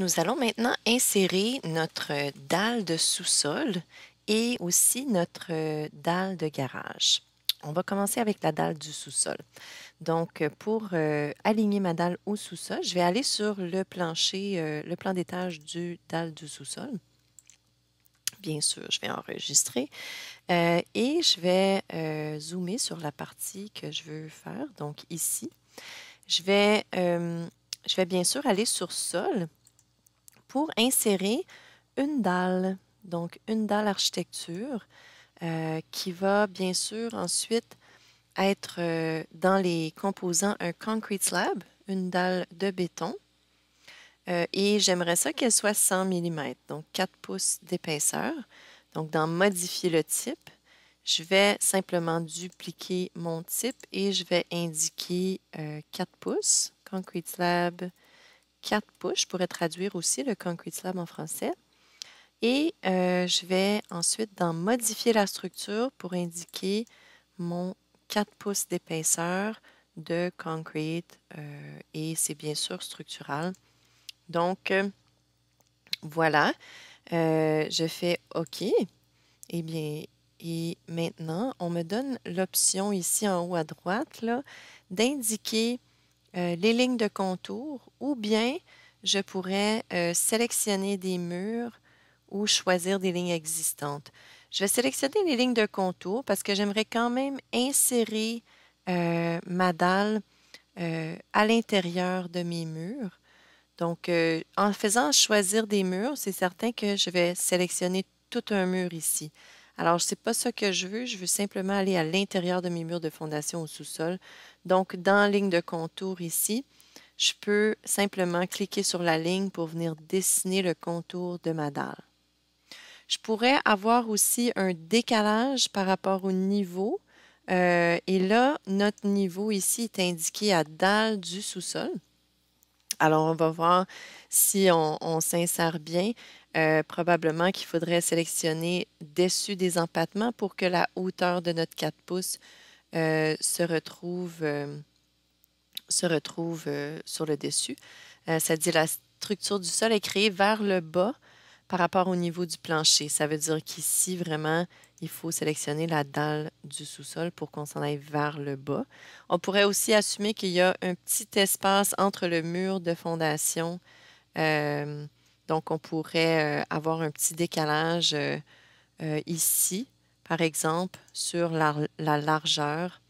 Nous allons maintenant insérer notre dalle de sous-sol et aussi notre euh, dalle de garage. On va commencer avec la dalle du sous-sol. Donc, euh, pour euh, aligner ma dalle au sous-sol, je vais aller sur le plancher, le plan d'étage du dalle du sous-sol. Bien sûr, je vais enregistrer et je vais zoomer sur la partie que je veux faire, donc ici. Je vais, je vais bien sûr aller sur sol pour insérer une dalle, donc une dalle architecture euh, qui va bien sûr ensuite être euh, dans les composants un concrete slab, une dalle de béton. Euh, et j'aimerais ça qu'elle soit 100 mm, donc 4 pouces d'épaisseur. Donc dans modifier le type, je vais simplement dupliquer mon type et je vais indiquer 4 pouces, concrete slab quatre push pourrait traduire aussi le Concrete Slab en français. Et euh, je vais ensuite dans modifier la structure pour indiquer mon 4 pouces d'épaisseur de concrete euh, et c'est bien sûr structural. Donc euh, voilà, je fais OK. Et eh bien, et maintenant, on me donne l'option ici en haut à droite d'indiquer euh, les lignes de contour ou bien je pourrais euh, sélectionner des murs ou choisir des lignes existantes. Je vais sélectionner les lignes de contour parce que j'aimerais quand même insérer euh, ma dalle à l'intérieur de mes murs. Donc, en faisant choisir des murs, c'est certain que je vais sélectionner tout un mur ici. Alors, ce n'est pas ce que je veux. Je veux simplement aller à l'intérieur de mes murs de fondation au sous-sol. Donc, dans ligne de contour ici, je peux simplement cliquer sur la ligne pour venir dessiner le contour de ma dalle. Je pourrais avoir aussi un décalage par rapport au niveau. Euh, et là, notre niveau ici est indiqué à dalle du sous-sol. Alors, on va voir si on, on s'insère bien. Euh, probablement qu'il faudrait sélectionner dessus des empattements pour que la hauteur de notre 4 pouces euh, se retrouve, euh, se retrouve sur le dessus. ça dit la structure du sol est créée vers le bas par rapport au niveau du plancher. Ça veut dire qu'ici, vraiment, il faut sélectionner la dalle du sous-sol pour qu'on s'en aille vers le bas. On pourrait aussi assumer qu'il y a un petit espace entre le mur de fondation donc, on pourrait euh, avoir un petit décalage euh, euh, ici, par exemple, sur la, largeur.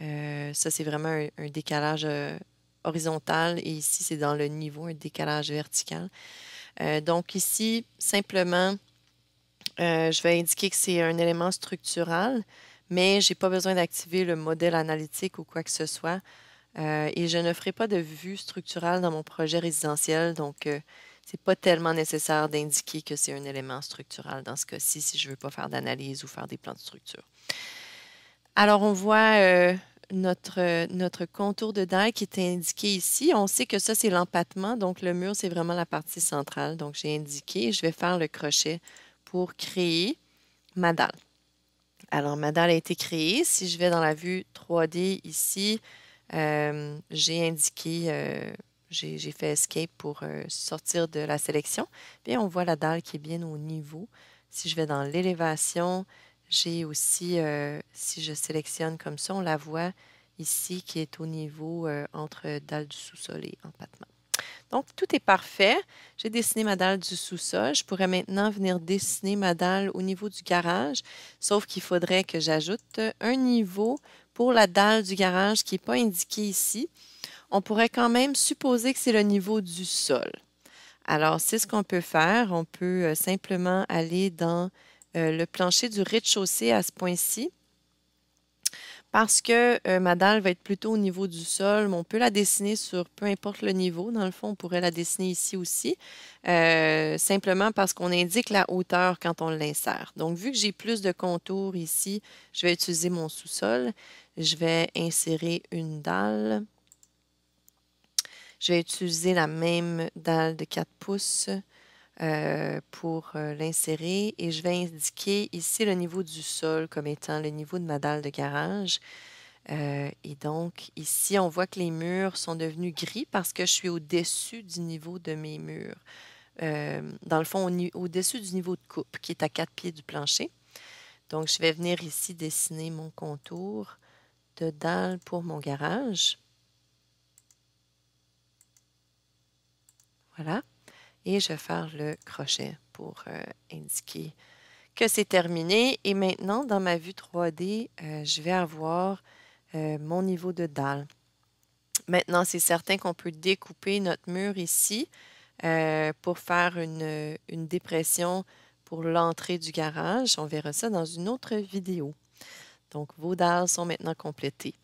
ça, c'est vraiment un, décalage horizontal et ici, c'est dans le niveau, un décalage vertical. donc ici, simplement, je vais indiquer que c'est un élément structural, mais je n'ai pas besoin d'activer le modèle analytique ou quoi que ce soit. et je ne ferai pas de vue structurelle dans mon projet résidentiel. Donc, c'est pas tellement nécessaire d'indiquer que c'est un élément structural dans ce cas-ci si je veux pas faire d'analyse ou faire des plans de structure. Alors, on voit euh, notre, notre contour de dalle qui est indiqué ici. On sait que ça, c'est l'empattement. Donc, le mur, c'est vraiment la partie centrale. Donc, j'ai indiqué, je vais faire le crochet pour créer ma dalle. Alors, ma dalle a été créée. Si je vais dans la vue 3D ici, euh, j'ai indiqué euh, j'ai fait escape pour euh, sortir de la sélection. Bien, on voit la dalle qui est bien au niveau. Si je vais dans l'élévation, j'ai aussi, euh, si je sélectionne comme ça, on la voit ici qui est au niveau euh, entre dalle du sous-sol et empattement. Donc, tout est parfait. J'ai dessiné ma dalle du sous-sol. Je pourrais maintenant venir dessiner ma dalle au niveau du garage, sauf qu'il faudrait que j'ajoute un niveau pour la dalle du garage qui n'est pas indiquée ici on pourrait quand même supposer que c'est le niveau du sol. Alors, c'est ce qu'on peut faire. On peut euh, simplement aller dans euh, le plancher du rez-de-chaussée à ce point-ci. Parce que euh, ma dalle va être plutôt au niveau du sol, mais on peut la dessiner sur peu importe le niveau. Dans le fond, on pourrait la dessiner ici aussi, simplement parce qu'on indique la hauteur quand on l'insère. Donc, vu que j'ai plus de contours ici, je vais utiliser mon sous-sol. Je vais insérer une dalle. Je vais utiliser la même dalle de 4 pouces euh, pour euh, l'insérer et je vais indiquer ici le niveau du sol comme étant le niveau de ma dalle de garage. Euh, et donc, ici, on voit que les murs sont devenus gris parce que je suis au-dessus du niveau de mes murs. dans le fond, au-dessus du niveau de coupe, qui est à 4 pieds du plancher. Donc, je vais venir ici dessiner mon contour de dalle pour mon garage. Voilà. Et je vais faire le crochet pour euh, indiquer que c'est terminé. Et maintenant, dans ma vue 3D, euh, je vais avoir euh, mon niveau de dalle. Maintenant, c'est certain qu'on peut découper notre mur ici pour faire une, une dépression pour l'entrée du garage. On verra ça dans une autre vidéo. Donc, vos dalles sont maintenant complétées.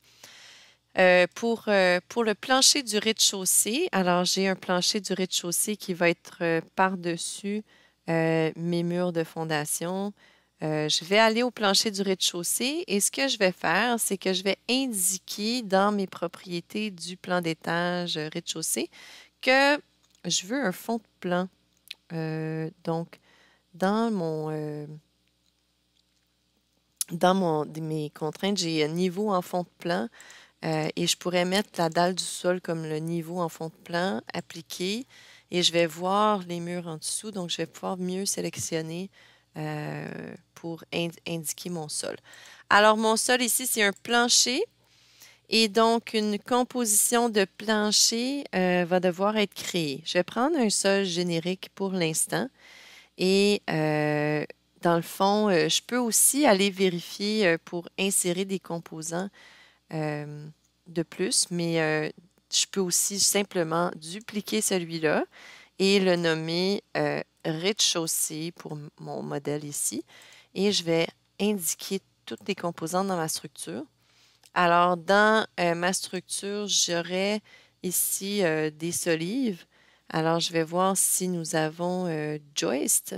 Euh, pour, euh, pour le plancher du rez-de-chaussée, alors j'ai un plancher du rez-de-chaussée qui va être euh, par-dessus mes murs de fondation. je vais aller au plancher du rez-de-chaussée et ce que je vais faire, c'est que je vais indiquer dans mes propriétés du plan d'étage rez-de-chaussée que je veux un fond de plan. donc, dans mon dans mon, mes contraintes, j'ai un niveau en fond de plan. Euh, et je pourrais mettre la dalle du sol comme le niveau en fond de plan, appliqué, et je vais voir les murs en dessous, donc je vais pouvoir mieux sélectionner euh, pour indiquer mon sol. Alors mon sol ici, c'est un plancher, et donc une composition de plancher euh, va devoir être créée. Je vais prendre un sol générique pour l'instant, et dans le fond, je peux aussi aller vérifier pour insérer des composants euh, de plus, mais euh, je peux aussi simplement dupliquer celui-là et le nommer euh, rez-de-chaussée pour mon modèle ici. Et je vais indiquer toutes les composantes dans ma structure. Alors, dans ma structure, j'aurai ici des solives. Alors, je vais voir si nous avons joist.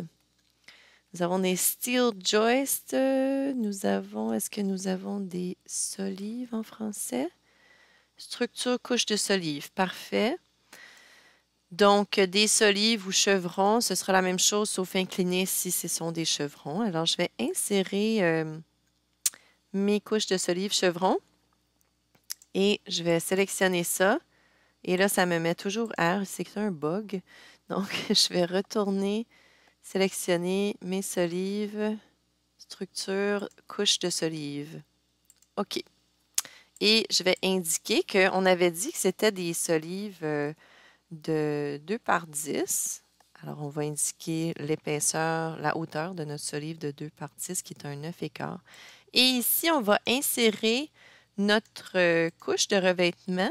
Nous avons des steel joists. Euh, nous avons, est-ce que nous avons des solives en français? Structure couche de solives. Parfait. Donc, des solives ou chevrons, ce sera la même chose sauf incliné si ce sont des chevrons. Alors, je vais insérer euh, mes couches de solives chevrons et je vais sélectionner ça. Et là, ça me met toujours R, c'est un bug. Donc, je vais retourner Sélectionner mes solives, structure, couche de solives. OK. Et je vais indiquer qu'on avait dit que c'était des solives euh, de 2 par 10. Alors, on va indiquer l'épaisseur, la hauteur de notre solive de 2 par 10, qui est un 9 écart. Et ici, on va insérer notre euh, couche de revêtement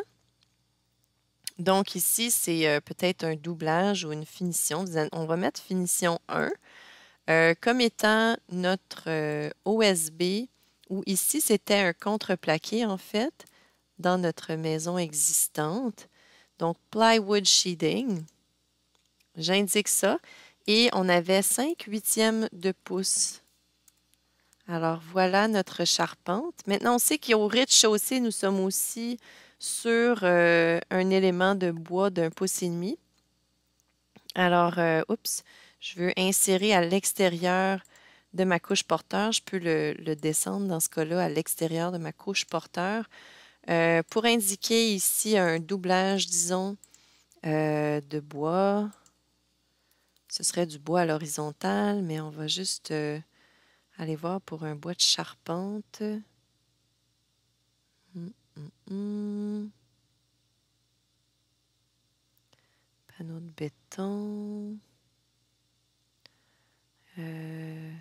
donc ici, c'est euh, peut-être un doublage ou une finition. On va mettre finition 1 euh, comme étant notre euh, OSB, ou ici, c'était un contreplaqué en fait, dans notre maison existante. Donc plywood sheeting, j'indique ça. Et on avait 5 huitièmes de pouce. Alors voilà notre charpente. Maintenant, on sait qu'au rez-de-chaussée, nous sommes aussi sur euh, un élément de bois d'un pouce et demi. Alors, euh, oups, je veux insérer à l'extérieur de ma couche porteur. Je peux le, descendre dans ce cas-là à l'extérieur de ma couche porteur euh, pour indiquer ici un doublage, disons, de bois. Ce serait du bois à l'horizontale, mais on va juste aller voir pour un bois de charpente. Hmm. Panneau de béton. Euh,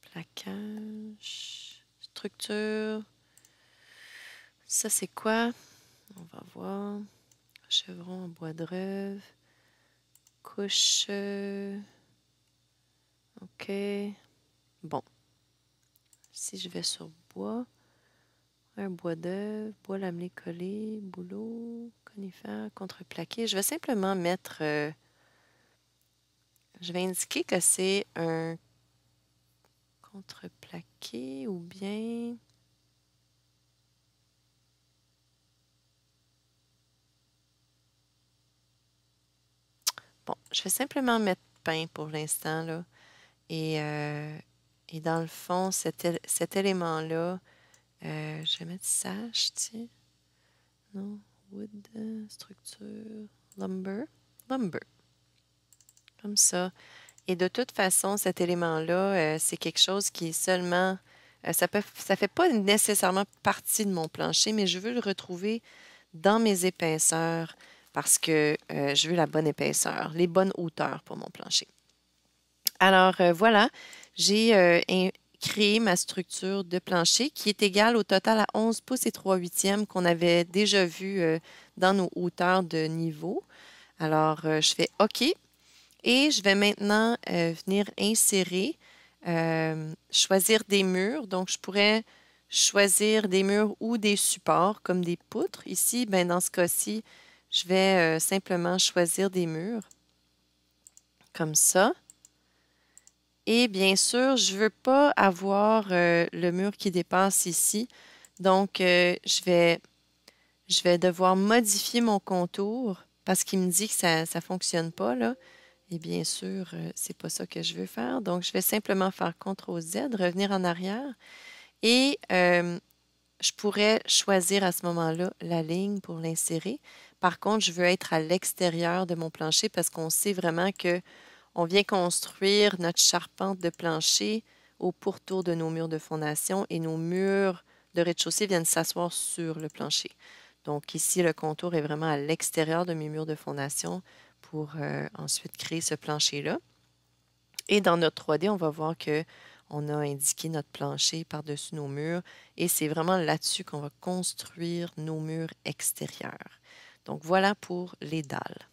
plaquage. Structure. Ça, c'est quoi? On va voir. Chevron en bois de rêve. Couche. Euh, OK. Bon. Si je vais sur bois. Un bois d'œuf, bois lamelé collé, boulot, conifère, contreplaqué. Je vais simplement mettre... Euh, je vais indiquer que c'est un contreplaqué ou bien... Bon, je vais simplement mettre pain pour l'instant, là. Et, euh, dans le fond, cet élément-là, euh, je mettre « sage », tiens. Non, wood, structure, lumber. Lumber. Comme ça. Et de toute façon, cet élément-là, euh, c'est quelque chose qui est seulement... Euh, ça ne ça fait pas nécessairement partie de mon plancher, mais je veux le retrouver dans mes épaisseurs parce que je veux la bonne épaisseur, les bonnes hauteurs pour mon plancher. Alors voilà, j'ai créer ma structure de plancher qui est égale au total à 11 pouces et 3 huitièmes qu'on avait déjà vu euh, dans nos hauteurs de niveau. Alors, euh, je fais OK et je vais maintenant euh, venir insérer, choisir des murs. Donc, je pourrais choisir des murs ou des supports comme des poutres. Ici, ben, dans ce cas-ci, je vais simplement choisir des murs comme ça. Et bien sûr, je ne veux pas avoir euh, le mur qui dépasse ici. Donc, euh, je, vais, je vais devoir modifier mon contour parce qu'il me dit que ça ne fonctionne pas. Là. Et bien sûr, ce euh, c'est pas ça que je veux faire. Donc, je vais simplement faire CTRL-Z, revenir en arrière. Et je pourrais choisir à ce moment-là la ligne pour l'insérer. Par contre, je veux être à l'extérieur de mon plancher parce qu'on sait vraiment que on vient construire notre charpente de plancher au pourtour de nos murs de fondation et nos murs de rez-de-chaussée viennent s'asseoir sur le plancher. Donc ici, le contour est vraiment à l'extérieur de mes murs de fondation pour euh, ensuite créer ce plancher-là. Et dans notre 3D, on va voir que on a indiqué notre plancher par-dessus nos murs et c'est vraiment là-dessus qu'on va construire nos murs extérieurs. Donc voilà pour les dalles.